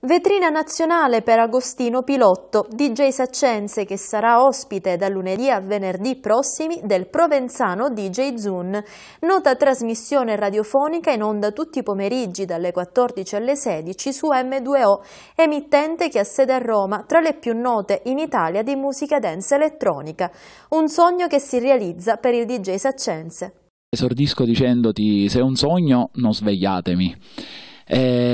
Vetrina nazionale per Agostino Pilotto, DJ Saccense che sarà ospite da lunedì a venerdì prossimi del Provenzano DJ Zun. Nota trasmissione radiofonica in onda tutti i pomeriggi dalle 14 alle 16 su M2O, emittente che ha sede a Roma, tra le più note in Italia di musica dance elettronica. Un sogno che si realizza per il DJ Saccense. Esordisco dicendoti se è un sogno non svegliatemi. Eh,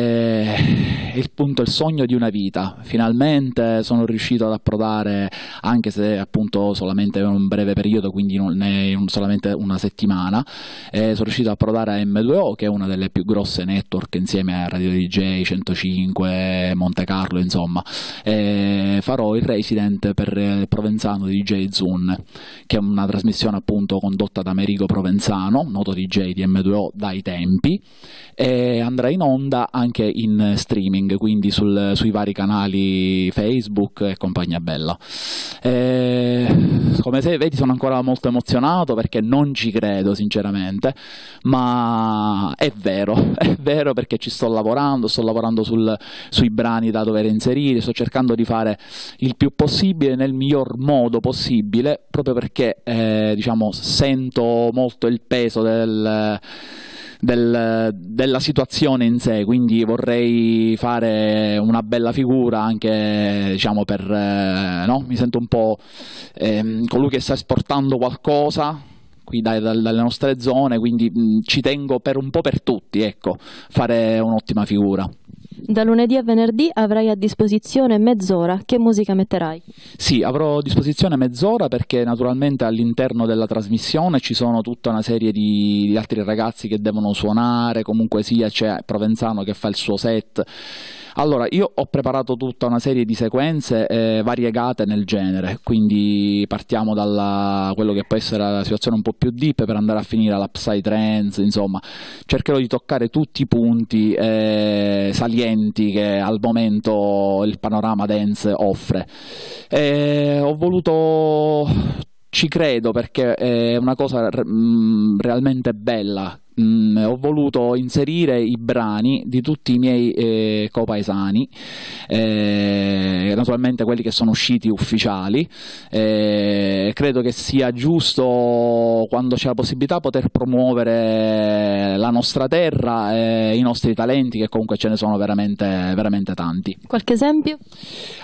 il punto, il sogno di una vita. Finalmente sono riuscito ad approdare, anche se appunto solamente per un breve periodo, quindi non, ne, solamente una settimana, eh, sono riuscito ad approdare a M2O, che è una delle più grosse network insieme a Radio DJ 105, Monte Carlo, insomma. Eh, farò il resident per il Provenzano DJ Zun, che è una trasmissione appunto condotta da Merigo Provenzano, noto DJ di M2O dai tempi, e andrà in onda anche in streaming streaming, quindi sul, sui vari canali Facebook e compagnia bella. E, eh, come se vedi sono ancora molto emozionato perché non ci credo sinceramente, ma è vero, è vero perché ci sto lavorando, sto lavorando sul, sui brani da dover inserire, sto cercando di fare il più possibile nel miglior modo possibile, proprio perché eh, diciamo sento molto il peso del del, della situazione in sé, quindi vorrei fare una bella figura anche diciamo, per, eh, no? mi sento un po' ehm, colui che sta esportando qualcosa qui da, da, dalle nostre zone, quindi mh, ci tengo per un po' per tutti, ecco, fare un'ottima figura. Da lunedì a venerdì avrai a disposizione mezz'ora. Che musica metterai? Sì, avrò a disposizione mezz'ora perché naturalmente all'interno della trasmissione ci sono tutta una serie di, di altri ragazzi che devono suonare, comunque sia c'è Provenzano che fa il suo set. Allora, io ho preparato tutta una serie di sequenze eh, variegate nel genere, quindi partiamo da quello che può essere la situazione un po' più deep per andare a finire alla psytrance, insomma, cercherò di toccare tutti i punti eh, salienti strumenti che al momento il panorama dance offre. E eh, ho voluto ci credo perché è una cosa mm, realmente bella mh, mm, ho voluto inserire i brani di tutti i miei eh, copaesani, eh, naturalmente quelli che sono usciti ufficiali. Eh, credo che sia giusto, quando c'è la possibilità, poter promuovere la nostra terra, eh, i nostri talenti, che comunque ce ne sono veramente, veramente tanti. Qualche esempio?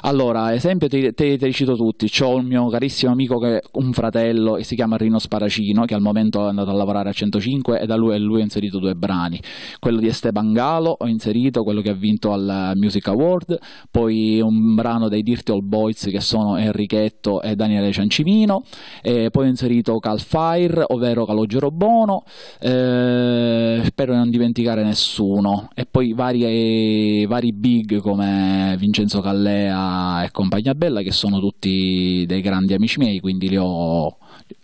Allora, esempio te, te, te li cito tutti. C'ho un mio carissimo amico, che, un fratello, che si chiama Rino Sparacino, che al momento è andato a lavorare a 105 e da lui è lui ha inserito due brani, quello di Esteban Galo ho inserito, quello che ha vinto al Music Award, poi un brano dei Dirty All Boys che sono Enrichetto e Daniele Ciancimino, e poi ho inserito Calfire, ovvero Calogero Bono, eh, spero di non dimenticare nessuno, e poi vari, vari big come Vincenzo Callea e compagnia bella che sono tutti dei grandi amici miei, quindi li ho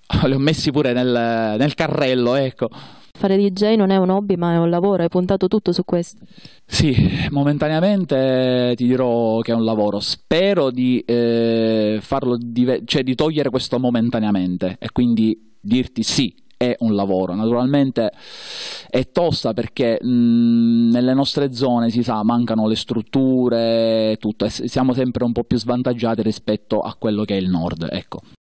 li ho messi pure nel, nel carrello, ecco. Fare DJ non è un hobby ma è un lavoro, hai puntato tutto su questo. Sì, momentaneamente ti dirò che è un lavoro, spero di eh, farlo, dive- cioè di togliere questo momentaneamente e quindi dirti sì, è un lavoro. Naturalmente è tosta perché mh, mm, nelle nostre zone si sa mancano le strutture, tutto, e siamo sempre un po' più svantaggiati rispetto a quello che è il nord. Ecco.